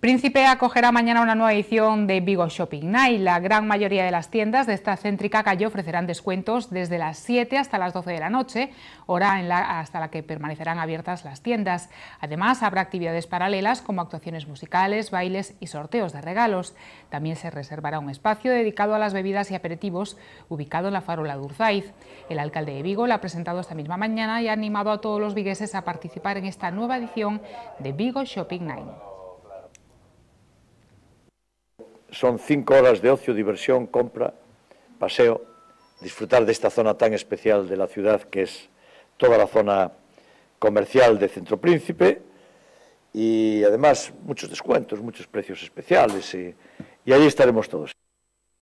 Príncipe acogerá mañana una nueva edición de Vigo Shopping Night. La gran mayoría de las tiendas de esta céntrica calle ofrecerán descuentos desde las 7 hasta las 12 de la noche, hora hasta la que permanecerán abiertas las tiendas. Además, habrá actividades paralelas como actuaciones musicales, bailes y sorteos de regalos. También se reservará un espacio dedicado a las bebidas y aperitivos, ubicado en la farola de Urzaiz. El alcalde de Vigo la ha presentado esta misma mañana y ha animado a todos los vigueses a participar en esta nueva edición de Vigo Shopping Night. Son cinco horas de ocio, diversión, compra, paseo, disfrutar de esta zona tan especial de la ciudad que es toda la zona comercial de Centro Príncipe y además muchos descuentos, muchos precios especiales y, y ahí estaremos todos.